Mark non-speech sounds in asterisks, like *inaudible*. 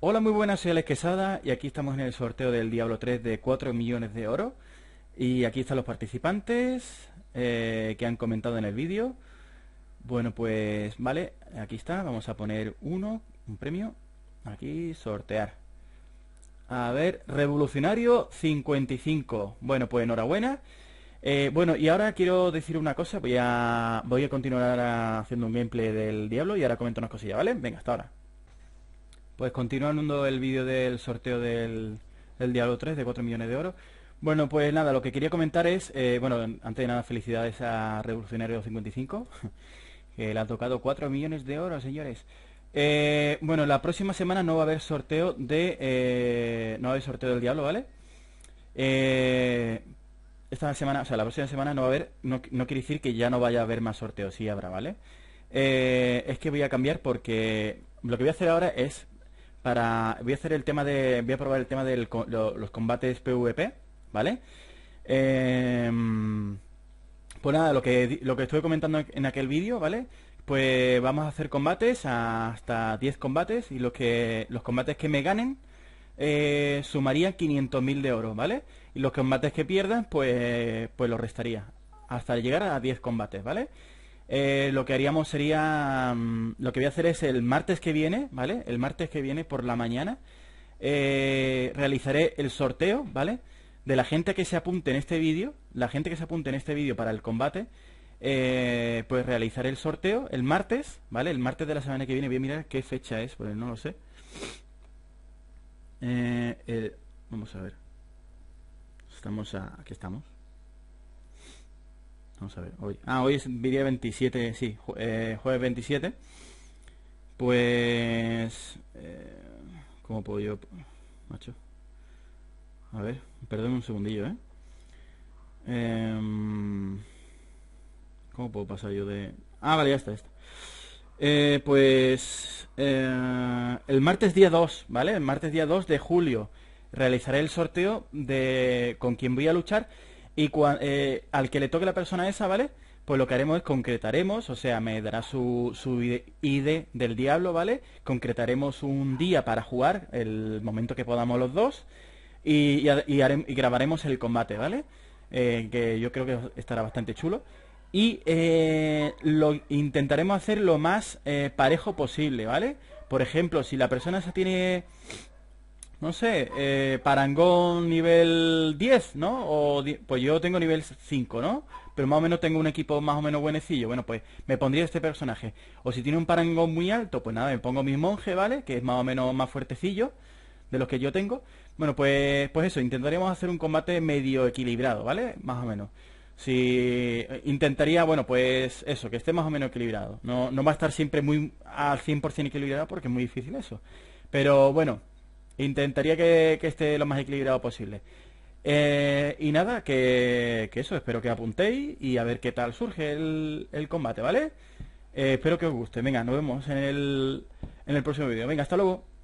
Hola, muy buenas, soy Alex Quesada y aquí estamos en el sorteo del Diablo 3 de 4 millones de oro. Y aquí están los participantes eh, que han comentado en el vídeo. Bueno, pues vale, aquí está, vamos a poner uno, un premio, aquí, sortear. A ver, Revolucionario 55. Bueno, pues enhorabuena. Eh, bueno, y ahora quiero decir una cosa, voy a, voy a continuar haciendo un gameplay del Diablo y ahora comento unas cosillas, ¿vale? Venga, hasta ahora. Pues continuando el vídeo del sorteo del, Diablo 3 de 4 millones de oro. Bueno, pues nada, lo que quería comentar es, eh, bueno, antes de nada felicidades a Revolucionario 55, *laughs* que le ha tocado 4 millones de oro, señores. Eh, bueno, la próxima semana no va a haber sorteo de, eh, no va sorteo del Diablo, ¿vale? esta semana, o sea, la próxima semana no va a haber, no, no quiere decir que ya no vaya a haber más sorteos, sí habrá, ¿vale? es que voy a cambiar porque lo que voy a hacer ahora es para voy a hacer el tema de voy a probar el tema de los combates PvP, ¿vale? Em, pues nada, lo que lo que estuve comentando en aquel vídeo, ¿vale? Pues vamos a hacer combates hasta 10 combates y los que los combates que me ganen eh, sumarían 500.000 de oro, ¿vale? Y los combates que pierdan, pues pues los restaría hasta llegar a 10 combates, ¿vale? vale eh, lo que haríamos sería, mm, lo que voy a hacer es el martes que viene, ¿vale? El martes que viene por la mañana eh, realizaré el sorteo, ¿vale? De la gente que se apunte en este vídeo, la gente que se apunte en este vídeo para el combate, eh, pues realizaré el sorteo el martes, ¿vale? El martes de la semana que viene, voy a mirar qué fecha es, porque no lo sé. vamos a ver. Estamos a, aquí estamos. Vamos a ver, hoy. Ah, hoy es día 27, sí, eh, jueves 27. Pues... Eh, ¿Cómo puedo yo...? Macho. A ver, perdón un segundillo, ¿eh? Em, cómo puedo pasar yo de...? Ah, vale, ya está, eh, pues el martes día 2, ¿vale? El martes día 2 de julio realizaré el sorteo de con quién voy a luchar y eh, al que le toque la persona esa, ¿vale? Pues lo que haremos es concretaremos, o sea, me dará su, su ID del diablo, ¿vale? Concretaremos un día para jugar, el momento que podamos los dos, y, y, grabaremos el combate, ¿vale? Eh, que yo creo que estará bastante chulo. Y eh, lo intentaremos hacer lo más parejo posible, ¿vale? Por ejemplo, si la persona esa tiene no sé, eh, parangón nivel 10, ¿no? O, pues yo tengo nivel 5, ¿no? Pero más o menos tengo un equipo más o menos buenecillo. Bueno, pues me pondría este personaje. O si tiene un parangón muy alto, pues nada, me pongo mi monje, ¿vale? Que es más o menos más fuertecillo de los que yo tengo. Bueno, pues, pues eso, intentaríamos hacer un combate medio equilibrado, ¿vale? Más o menos. Si eh, intentaría, bueno, pues eso, que esté más o menos equilibrado. No, no va a estar siempre muy al 100% equilibrado porque es muy difícil eso. Pero bueno, Intentaría que, esté lo más equilibrado posible. Eh, y nada, que, eso, espero que apuntéis y a ver qué tal surge el, combate, ¿vale? Eh, espero que os guste. Venga, nos vemos en el, en el próximo vídeo. Venga, hasta luego.